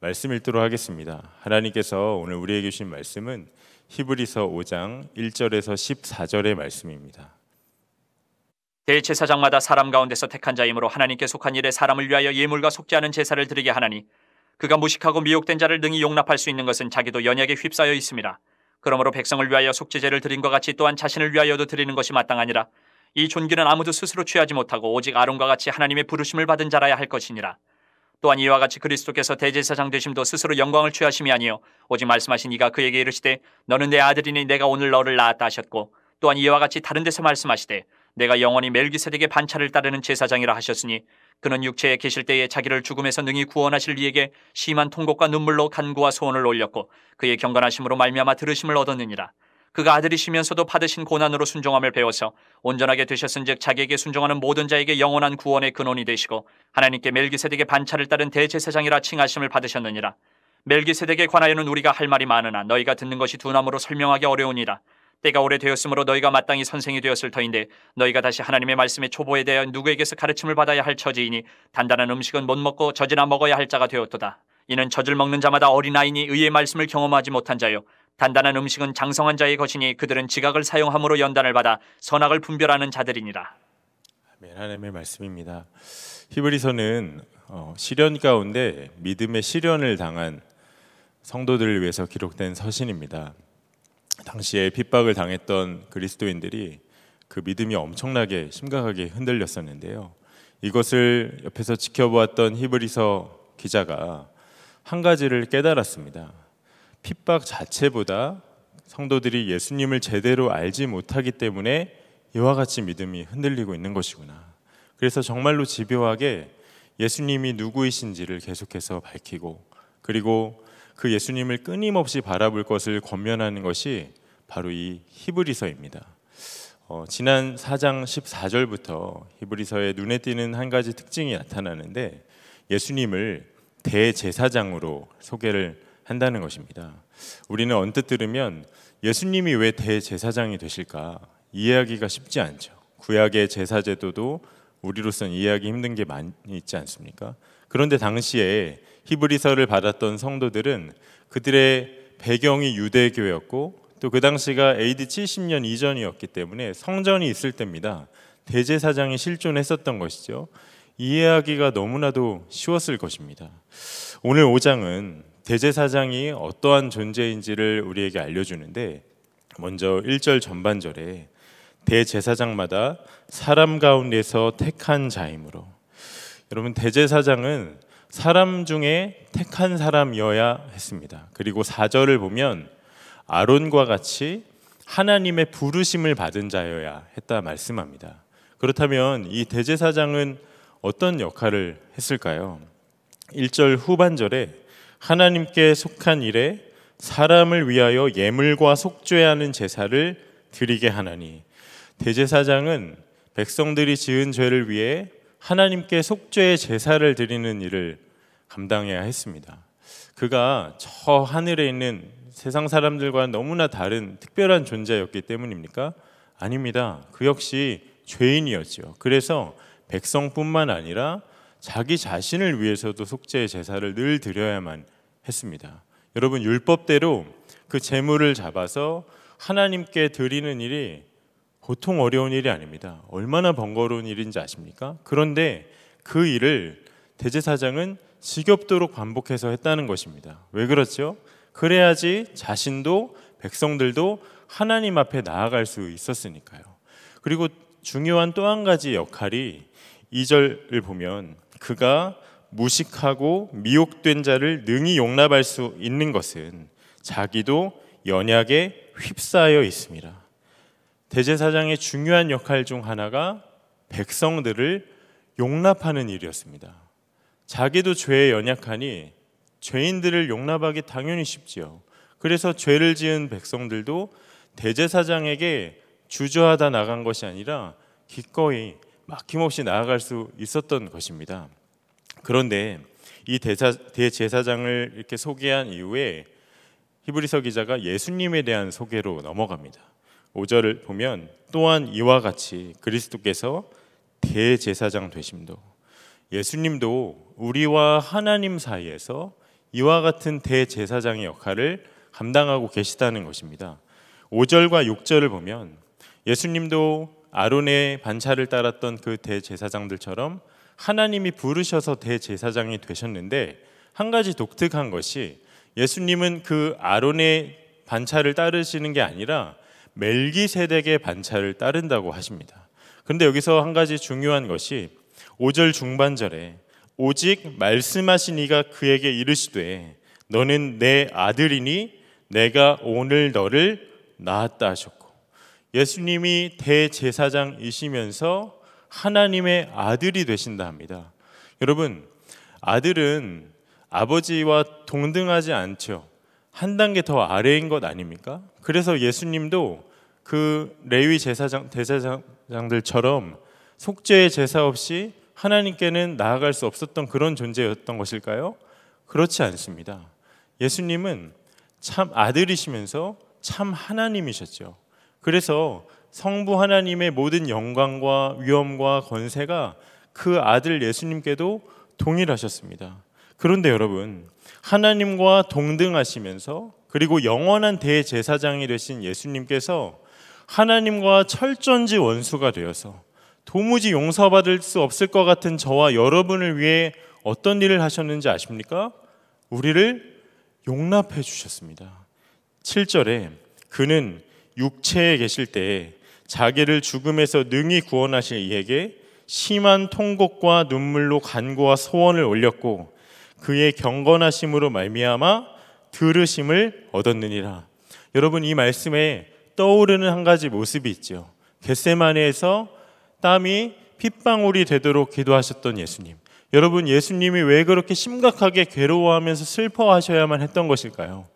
말씀 읽도록 하겠습니다. 하나님께서 오늘 우리에게 주신 말씀은 히브리서 5장 1절에서 14절의 말씀입니다. 대 제사장마다 사람 가운데서 택한 자이므로 하나님께 속한 일에 사람을 위하여 예물과 속지 않은 제사를 드리게 하나니 그가 무식하고 미혹된 자를 능히 용납할 수 있는 것은 자기도 연약에 휩싸여 있습니다. 그러므로 백성을 위하여 속죄제를 드린 것 같이 또한 자신을 위하여도 드리는 것이 마땅하니라. 이 존귀는 아무도 스스로 취하지 못하고 오직 아론과 같이 하나님의 부르심을 받은 자라야 할 것이니라. 또한 이와 같이 그리스도께서 대제사장 되심도 스스로 영광을 취하심이 아니요 오직 말씀하신 이가 그에게 이르시되 너는 내 아들이니 내가 오늘 너를 낳았다 하셨고 또한 이와 같이 다른 데서 말씀하시되 내가 영원히 멜기세덱의 반차를 따르는 제사장이라 하셨으니 그는 육체에 계실 때에 자기를 죽음에서 능히 구원하실 이에게 심한 통곡과 눈물로 간구와 소원을 올렸고 그의 경건하심으로 말미암아 들으심을 얻었느니라 그가 아들이시면서도 받으신 고난으로 순종함을 배워서 온전하게 되셨은즉 자기에게 순종하는 모든 자에게 영원한 구원의 근원이 되시고 하나님께 멜기세덱의 반차를 따른 대제사장이라 칭하심을 받으셨느니라. 멜기세덱에 관하여는 우리가 할 말이 많으나 너희가 듣는 것이 두남으로 설명하기 어려우니라. 때가 오래되었으므로 너희가 마땅히 선생이 되었을 터인데 너희가 다시 하나님의 말씀의 초보에 대하여 누구에게서 가르침을 받아야 할 처지이니 단단한 음식은 못 먹고 젖이나 먹어야 할 자가 되었도다. 이는 젖을 먹는 자마다 어린아이니 의의 말씀을 경험하지 못한 자요 단단한 음식은 장성한 자의 것이니 그들은 지각을 사용함으로 연단을 받아 선악을 분별하는 자들이니라. 하나님의 말씀입니다. 히브리서는 어, 시련 가운데 믿음의 시련을 당한 성도들을 위해서 기록된 서신입니다. 당시에 핍박을 당했던 그리스도인들이 그 믿음이 엄청나게 심각하게 흔들렸었는데요. 이것을 옆에서 지켜보았던 히브리서 기자가 한 가지를 깨달았습니다. 핍박 자체보다 성도들이 예수님을 제대로 알지 못하기 때문에 이와 같이 믿음이 흔들리고 있는 것이구나. 그래서 정말로 집요하게 예수님이 누구이신지를 계속해서 밝히고 그리고 그 예수님을 끊임없이 바라볼 것을 권면하는 것이 바로 이 히브리서입니다. 어, 지난 4장 14절부터 히브리서의 눈에 띄는 한 가지 특징이 나타나는데 예수님을 대제사장으로 소개를 한다는 것입니다. 우리는 언뜻 들으면 예수님이 왜 대제사장이 되실까 이해하기가 쉽지 않죠. 구약의 제사 제도도 우리로선 이해하기 힘든 게 많이 있지 않습니까? 그런데 당시에 히브리서를 받았던 성도들은 그들의 배경이 유대교였고 또 그 당시가 AD 70년 이전이었기 때문에 성전이 있을 때입니다. 대제사장이 실존했었던 것이죠. 이해하기가 너무나도 쉬웠을 것입니다. 오늘 5장은 대제사장이 어떠한 존재인지를 우리에게 알려주는데 먼저 1절 전반절에 대제사장마다 사람 가운데서 택한 자임으로 여러분 대제사장은 사람 중에 택한 사람이어야 했습니다. 그리고 4절을 보면 아론과 같이 하나님의 부르심을 받은 자여야 했다 말씀합니다. 그렇다면 이 대제사장은 어떤 역할을 했을까요? 1절 후반절에 하나님께 속한 일에 사람을 위하여 예물과 속죄하는 제사를 드리게 하나니 대제사장은 백성들이 지은 죄를 위해 하나님께 속죄의 제사를 드리는 일을 감당해야 했습니다. 그가 저 하늘에 있는 세상 사람들과 너무나 다른 특별한 존재였기 때문입니까? 아닙니다. 그 역시 죄인이었지요. 그래서 백성뿐만 아니라 자기 자신을 위해서도 속죄의 제사를 늘 드려야만 했습니다. 여러분 율법대로 그 재물을 잡아서 하나님께 드리는 일이 보통 어려운 일이 아닙니다. 얼마나 번거로운 일인지 아십니까? 그런데 그 일을 대제사장은 지겹도록 반복해서 했다는 것입니다. 왜 그렇죠? 그래야지 자신도 백성들도 하나님 앞에 나아갈 수 있었으니까요. 그리고 중요한 또 한 가지 역할이 2절을 보면 그가 무식하고 미혹된 자를 능히 용납할 수 있는 것은 자기도 연약에 휩싸여 있습니다. 대제사장의 중요한 역할 중 하나가 백성들을 용납하는 일이었습니다. 자기도 죄에 연약하니 죄인들을 용납하기 당연히 쉽지요. 그래서 죄를 지은 백성들도 대제사장에게 주저하다 나간 것이 아니라 기꺼이 막힘없이 나아갈 수 있었던 것입니다. 그런데 이 대사, 대제사장을 이렇게 소개한 이후에 히브리서 기자가 예수님에 대한 소개로 넘어갑니다. 5절을 보면 또한 이와 같이 그리스도께서 대제사장 되심도 예수님도 우리와 하나님 사이에서 이와 같은 대제사장의 역할을 감당하고 계시다는 것입니다. 5절과 6절을 보면 예수님도 아론의 반차를 따랐던 그 대제사장들처럼 하나님이 부르셔서 대제사장이 되셨는데 한 가지 독특한 것이 예수님은 그 아론의 반차를 따르시는 게 아니라 멜기세덱의 반차를 따른다고 하십니다. 그런데 여기서 한 가지 중요한 것이 5절 중반절에 오직 말씀하신 이가 그에게 이르시되 너는 내 아들이니 내가 오늘 너를 낳았다 하셨고 예수님이 대제사장이시면서 하나님의 아들이 되신다 합니다. 여러분, 아들은 아버지와 동등하지 않죠. 한 단계 더 아래인 것 아닙니까? 그래서 예수님도 그 레위 제사장 대제사장들처럼 속죄의 제사 없이 하나님께는 나아갈 수 없었던 그런 존재였던 것일까요? 그렇지 않습니다. 예수님은 참 아들이시면서 참 하나님이셨죠. 그래서 성부 하나님의 모든 영광과 위엄과 권세가 그 아들 예수님께도 동일하셨습니다. 그런데 여러분, 하나님과 동등하시면서 그리고 영원한 대제사장이 되신 예수님께서 하나님과 철전지 원수가 되어서 도무지 용서받을 수 없을 것 같은 저와 여러분을 위해 어떤 일을 하셨는지 아십니까? 우리를 용납해 주셨습니다. 7절에 그는 육체에 계실 때 자기를 죽음에서 능히 구원하실 이에게 심한 통곡과 눈물로 간구와 소원을 올렸고 그의 경건하심으로 말미암아 들으심을 얻었느니라. 여러분 이 말씀에 떠오르는 한 가지 모습이 있죠. 겟세마네에서 땀이 핏방울이 되도록 기도하셨던 예수님. 여러분 예수님이 왜 그렇게 심각하게 괴로워하면서 슬퍼하셔야만 했던 것일까요?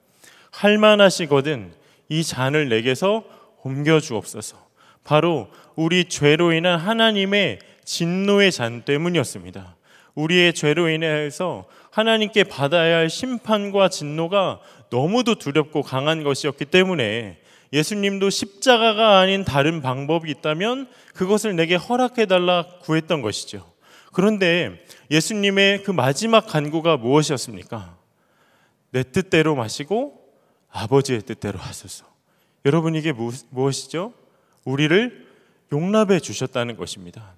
할만하시거든 이 잔을 내게서 옮겨 주옵소서. 바로 우리 죄로 인한 하나님의 진노의 잔 때문이었습니다. 우리의 죄로 인해서 하나님께 받아야 할 심판과 진노가 너무도 두렵고 강한 것이었기 때문에 예수님도 십자가가 아닌 다른 방법이 있다면 그것을 내게 허락해 달라 구했던 것이죠. 그런데 예수님의 그 마지막 간구가 무엇이었습니까? 내 뜻대로 마시고 아버지의 뜻대로 하소서. 여러분 이게 무, 엇이죠 우리를 용납해 주셨다는 것입니다.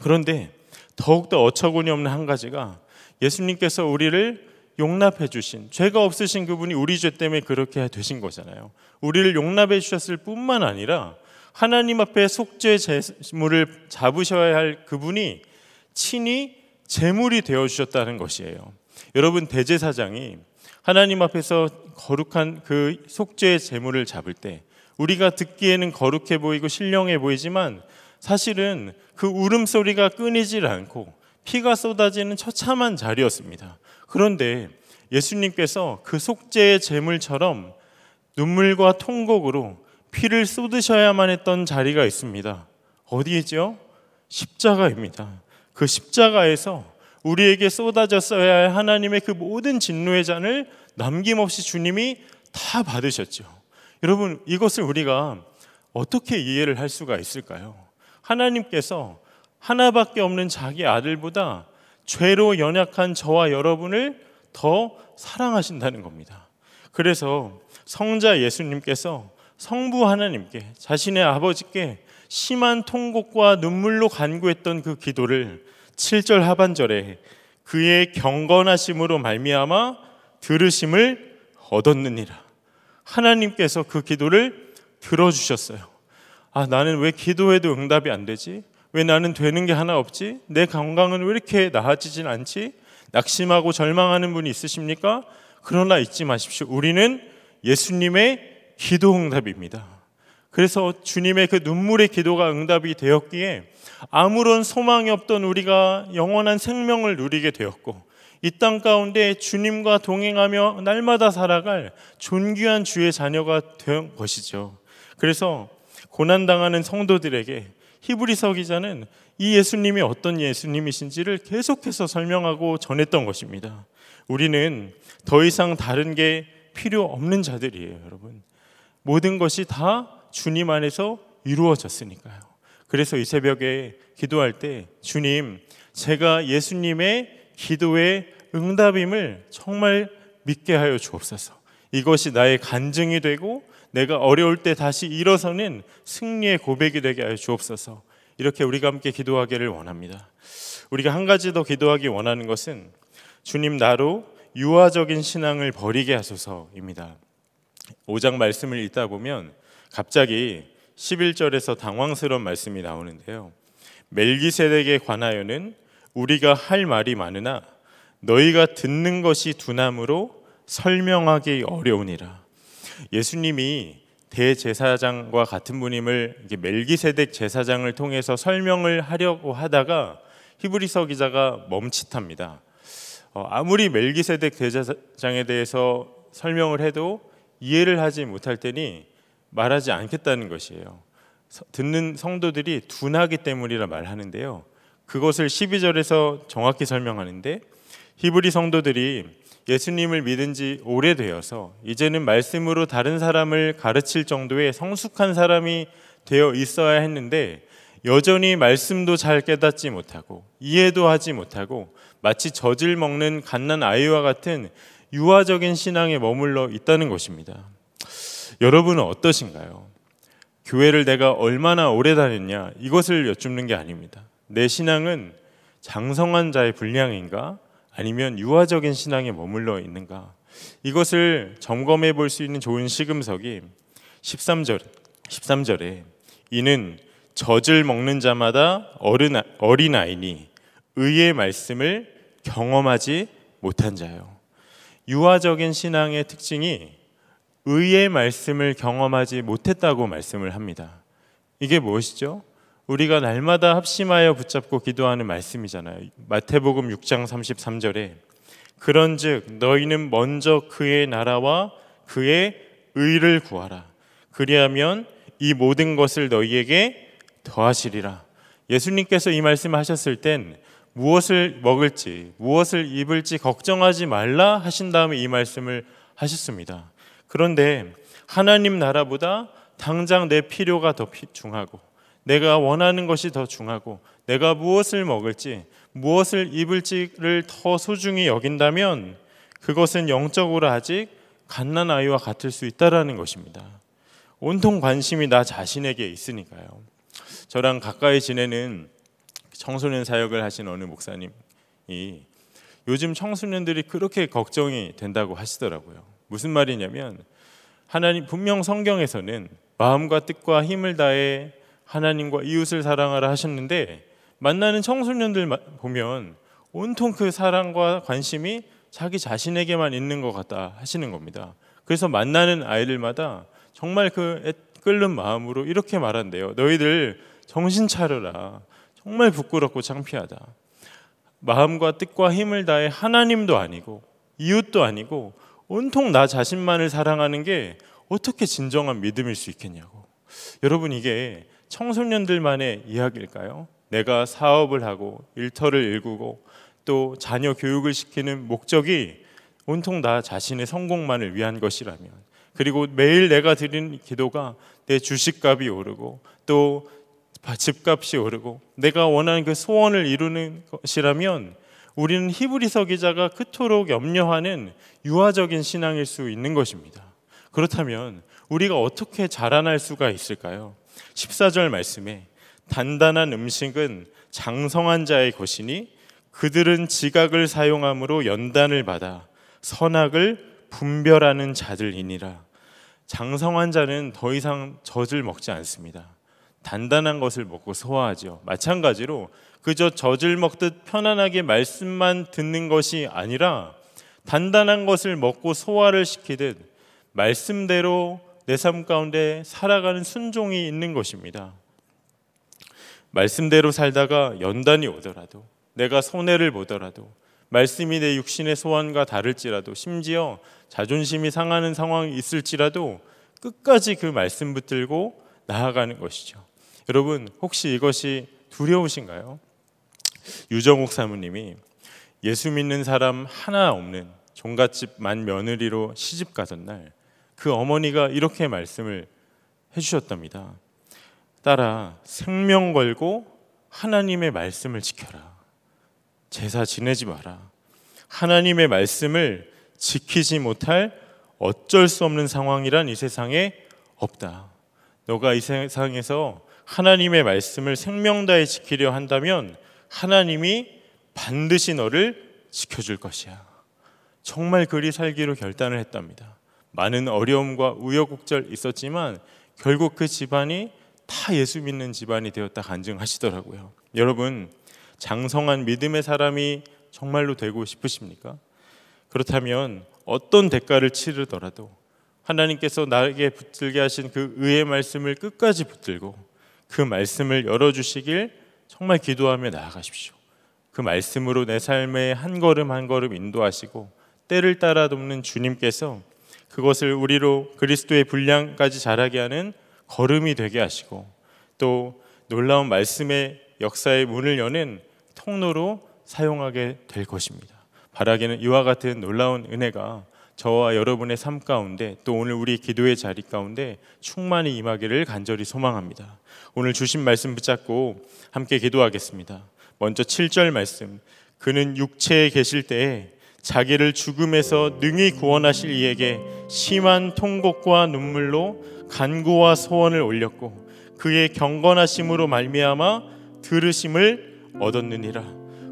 그런데 더욱더 어처구니 없는 한 가지가 예수님께서 우리를 용납해 주신 죄가 없으신 그분이 우리 죄 때문에 그렇게 되신 거잖아요. 우리를 용납해 주셨을 뿐만 아니라 하나님 앞에 속죄 제물을 잡으셔야 할 그분이 친히 제물이 되어 주셨다는 것이에요. 여러분 대제사장이 하나님 앞에서 거룩한 그 속죄의 제물을 잡을 때 우리가 듣기에는 거룩해 보이고 신령해 보이지만 사실은 그 울음소리가 끊이질 않고 피가 쏟아지는 처참한 자리였습니다. 그런데 예수님께서 그 속죄의 제물처럼 눈물과 통곡으로 피를 쏟으셔야만 했던 자리가 있습니다. 어디이죠? 십자가입니다. 그 십자가에서 우리에게 쏟아졌어야 할 하나님의 그 모든 진노의 잔을 남김없이 주님이 다 받으셨죠. 여러분, 이것을 우리가 어떻게 이해를 할 수가 있을까요? 하나님께서 하나밖에 없는 자기 아들보다 죄로 연약한 저와 여러분을 더 사랑하신다는 겁니다. 그래서 성자 예수님께서 성부 하나님께 자신의 아버지께 심한 통곡과 눈물로 간구했던 그 기도를 7절 하반절에 그의 경건하심으로 말미암아 들으심을 얻었느니라. 하나님께서 그 기도를 들어주셨어요. 아, 나는 왜 기도해도 응답이 안 되지? 왜 나는 되는 게 하나 없지? 내 건강은 왜 이렇게 나아지진 않지? 낙심하고 절망하는 분이 있으십니까? 그러나 잊지 마십시오. 우리는 예수님의 기도 응답입니다. 그래서 주님의 그 눈물의 기도가 응답이 되었기에 아무런 소망이 없던 우리가 영원한 생명을 누리게 되었고 이 땅 가운데 주님과 동행하며 날마다 살아갈 존귀한 주의 자녀가 된 것이죠. 그래서 고난당하는 성도들에게 히브리서 기자는 이 예수님이 어떤 예수님이신지를 계속해서 설명하고 전했던 것입니다. 우리는 더 이상 다른 게 필요 없는 자들이에요, 여러분. 모든 것이 다 주님 안에서 이루어졌으니까요. 그래서 이 새벽에 기도할 때 주님, 제가 예수님의 기도의 응답임을 정말 믿게 하여 주옵소서. 이것이 나의 간증이 되고 내가 어려울 때 다시 일어서는 승리의 고백이 되게 하여 주옵소서. 이렇게 우리가 함께 기도하기를 원합니다. 우리가 한 가지 더 기도하기 원하는 것은 주님 나로 유아적인 신앙을 버리게 하소서입니다. 5장 말씀을 읽다 보면 갑자기 11절에서 당황스러운 말씀이 나오는데요. 멜기세덱에 관하여는 우리가 할 말이 많으나 너희가 듣는 것이 두남으로 설명하기 어려우니라. 예수님이 대제사장과 같은 분임을 멜기세덱 제사장을 통해서 설명을 하려고 하다가 히브리서 기자가 멈칫합니다. 어, 아무리 멜기세덱 대제사장에 대해서 설명을 해도 이해를 하지 못할 때니 말하지 않겠다는 것이에요. 듣는 성도들이 둔하기 때문이라 말하는데요. 그것을 12절에서 정확히 설명하는데 히브리 성도들이 예수님을 믿은 지 오래되어서 이제는 말씀으로 다른 사람을 가르칠 정도의 성숙한 사람이 되어 있어야 했는데 여전히 말씀도 잘 깨닫지 못하고 이해도 하지 못하고 마치 젖을 먹는 갓난 아이와 같은 유아적인 신앙에 머물러 있다는 것입니다. 여러분은 어떠신가요? 교회를 내가 얼마나 오래 다녔냐 이것을 여쭙는 게 아닙니다. 내 신앙은 장성한 자의 분량인가 아니면 유아적인 신앙에 머물러 있는가 이것을 점검해 볼 수 있는 좋은 시금석이 13절 13절에 이는 젖을 먹는 자마다 어른 어린 아이니 의의 말씀을 경험하지 못한 자요. 유아적인 신앙의 특징이 의의 말씀을 경험하지 못했다고 말씀을 합니다. 이게 무엇이죠? 우리가 날마다 합심하여 붙잡고 기도하는 말씀이잖아요. 마태복음 6장 33절에 그런즉 너희는 먼저 그의 나라와 그의 의를 구하라. 그리하면 이 모든 것을 너희에게 더하시리라. 예수님께서 이말씀 하셨을 땐 무엇을 먹을지, 무엇을 입을지 걱정하지 말라 하신 다음에 이 말씀을 하셨습니다. 그런데 하나님 나라보다 당장 내 필요가 더 중하고 내가 원하는 것이 더 중하고 내가 무엇을 먹을지 무엇을 입을지를 더 소중히 여긴다면 그것은 영적으로 아직 갓난 아이와 같을 수 있다라는 것입니다. 온통 관심이 나 자신에게 있으니까요. 저랑 가까이 지내는 청소년 사역을 하신 어느 목사님이 요즘 청소년들이 그렇게 걱정이 된다고 하시더라고요. 무슨 말이냐면 하나님 분명 성경에서는 마음과 뜻과 힘을 다해 하나님과 이웃을 사랑하라 하셨는데 만나는 청소년들 보면 온통 그 사랑과 관심이 자기 자신에게만 있는 것 같다 하시는 겁니다. 그래서 만나는 아이들마다 정말 그 끓는 마음으로 이렇게 말한대요. 너희들 정신 차려라. 정말 부끄럽고 창피하다. 마음과 뜻과 힘을 다해 하나님도 아니고 이웃도 아니고 온통 나 자신만을 사랑하는 게 어떻게 진정한 믿음일 수 있겠냐고. 여러분 이게 청소년들만의 이야기일까요? 내가 사업을 하고 일터를 일구고 또 자녀 교육을 시키는 목적이 온통 나 자신의 성공만을 위한 것이라면 그리고 매일 내가 드리 기도가 내 주식값이 오르고 또 집값이 오르고 내가 원하는 그 소원을 이루는 것이라면 우리는 히브리서 기자가 그토록 염려하는 유아적인 신앙일 수 있는 것입니다. 그렇다면 우리가 어떻게 자라날 수가 있을까요? 14절 말씀에 단단한 음식은 장성한 자의 것이니 그들은 지각을 사용함으로 연단을 받아 선악을 분별하는 자들이니라. 장성한 자는 더 이상 젖을 먹지 않습니다. 단단한 것을 먹고 소화하죠. 마찬가지로 그저 젖을 먹듯 편안하게 말씀만 듣는 것이 아니라 단단한 것을 먹고 소화를 시키듯 말씀대로 내 삶 가운데 살아가는 순종이 있는 것입니다. 말씀대로 살다가 연단이 오더라도 내가 손해를 보더라도 말씀이 내 육신의 소원과 다를지라도 심지어 자존심이 상하는 상황이 있을지라도 끝까지 그 말씀 붙들고 나아가는 것이죠. 여러분 혹시 이것이 두려우신가요? 유정욱 사모님이 예수 믿는 사람 하나 없는 종갓집 만 며느리로 시집 가던 날 그 어머니가 이렇게 말씀을 해주셨답니다. 따라 생명 걸고 하나님의 말씀을 지켜라. 제사 지내지 마라. 하나님의 말씀을 지키지 못할 어쩔 수 없는 상황이란 이 세상에 없다. 너가 이 세상에서 하나님의 말씀을 생명다에 지키려 한다면 하나님이 반드시 너를 지켜줄 것이야. 정말 그리 살기로 결단을 했답니다. 많은 어려움과 우여곡절 있었지만 결국 그 집안이 다 예수 믿는 집안이 되었다 간증하시더라고요. 여러분, 장성한 믿음의 사람이 정말로 되고 싶으십니까? 그렇다면 어떤 대가를 치르더라도 하나님께서 나에게 붙들게 하신 그 의의 말씀을 끝까지 붙들고 그 말씀을 열어주시길 정말 기도하며 나아가십시오. 그 말씀으로 내 삶의 한 걸음 한 걸음 인도하시고 때를 따라 돕는 주님께서 그것을 우리로 그리스도의 분량까지 자라게 하는 걸음이 되게 하시고 또 놀라운 말씀의 역사의 문을 여는 통로로 사용하게 될 것입니다. 바라기는 이와 같은 놀라운 은혜가 저와 여러분의 삶 가운데 또 오늘 우리 기도의 자리 가운데 충만히 임하기를 간절히 소망합니다. 오늘 주신 말씀 붙잡고 함께 기도하겠습니다. 먼저 7절 말씀. 그는 육체에 계실 때에 자기를 죽음에서 능히 구원하실 이에게 심한 통곡과 눈물로 간구와 소원을 올렸고 그의 경건하심으로 말미암아 들으심을 얻었느니라.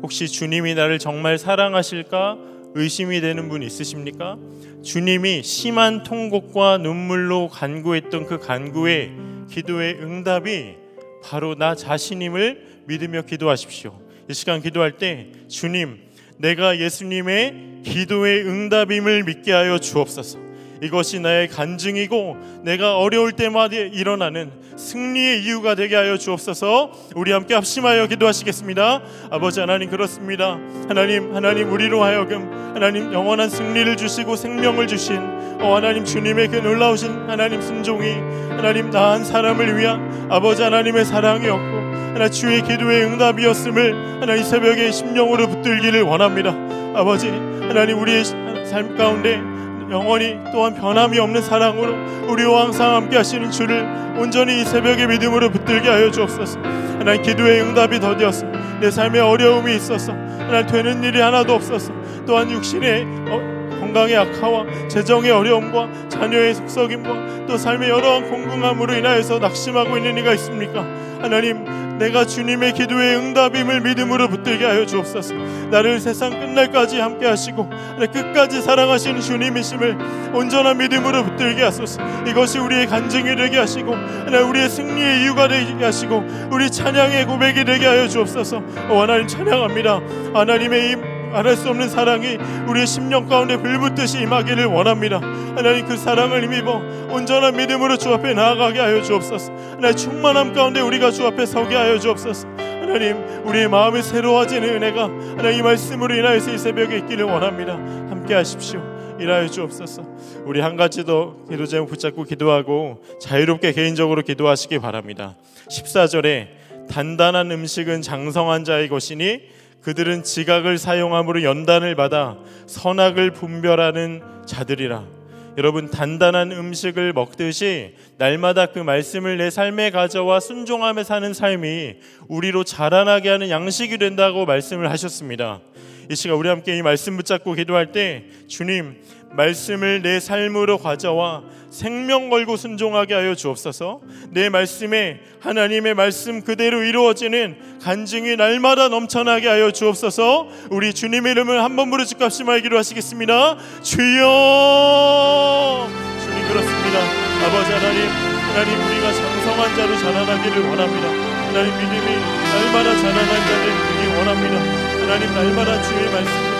혹시 주님이 나를 정말 사랑하실까 의심이 되는 분 있으십니까? 주님이 심한 통곡과 눈물로 간구했던 그 간구의 기도의 응답이 바로 나 자신임을 믿으며 기도하십시오. 이 시간 기도할 때 주님, 내가 예수님의 기도의 응답임을 믿게 하여 주옵소서. 이것이 나의 간증이고 내가 어려울 때마다 일어나는 승리의 이유가 되게 하여 주옵소서. 우리 함께 합심하여 기도하시겠습니다. 아버지 하나님 그렇습니다. 하나님 하나님 우리로 하여금 하나님 영원한 승리를 주시고 생명을 주신 어 하나님 주님의 그 놀라우신 하나님 순종이 하나님 나한 사람을 위한 아버지 하나님의 사랑이었고 하나 주의 기도의 응답이었음을 하나 이 새벽에 심령으로 붙들기를 원합니다. 아버지 하나님 우리의 삶 가운데 영원히 또한 변함이 없는 사랑으로 우리와 항상 함께 하시는 주를 온전히 이 새벽의 믿음으로 붙들게 하여 주옵소서 하나님 기도의 응답이 더디었어 내 삶에 어려움이 있어서 하나님 되는 일이 하나도 없어서 또한 육신의 어, 건강의 악화와 재정의 어려움과 자녀의 속썩임과 또 삶의 여러 한궁금함으로 인하여서 낙심하고 있는 이가 있습니까? 하나님 내가 주님의 기도의 응답임을 믿음으로 붙들게 하여 주옵소서. 나를 세상 끝날까지 함께 하시고 끝까지 사랑하시는 주님이심을 온전한 믿음으로 붙들게 하소서. 이것이 우리의 간증이 되게 하시고 우리의 승리의 이유가 되게 하시고 우리 찬양의 고백이 되게 하여 주옵소서. 오, 하나님 찬양합니다. 하나님의 이 알할 수 없는 사랑이 우리의 심령 가운데 불붙듯이 임하기를 원합니다. 하나님 그 사랑을 힘입어 온전한 믿음으로 주 앞에 나아가게 하여 주옵소서. 하나님 충만함 가운데 우리가 주 앞에 서게 하여 주옵소서. 하나님 우리의 마음이 새로워지는 은혜가 하나님 이 말씀으로 인하여서 이 새벽에 있기를 원합니다. 함께 하십시오. 일하여 주옵소서. 우리 한 가지 더 기도 제목 붙잡고 기도하고 자유롭게 개인적으로 기도하시기 바랍니다. 14절에 단단한 음식은 장성한 자의 것이니 그들은 지각을 사용함으로 연단을 받아 선악을 분별하는 자들이라. 여러분 단단한 음식을 먹듯이 날마다 그 말씀을 내 삶에 가져와 순종함에 사는 삶이 우리로 자라나게 하는 양식이 된다고 말씀을 하셨습니다. 이 시간 우리 함께 이 말씀 붙잡고 기도할 때 주님 말씀을 내 삶으로 과자와 생명 걸고 순종하게 하여 주옵소서. 내 말씀에 하나님의 말씀 그대로 이루어지는 간증이 날마다 넘쳐나게 하여 주옵소서. 우리 주님의 이름을 한번 부르짖값이 말기로 하시겠습니다. 주여. 주님 그렇습니다. 아버지 하나님, 하나님 우리가 장성한 자로 자라나기를 원합니다. 하나님 믿음이 날마다 자라난 자를 원합니다. 하나님 날마다 주의 말씀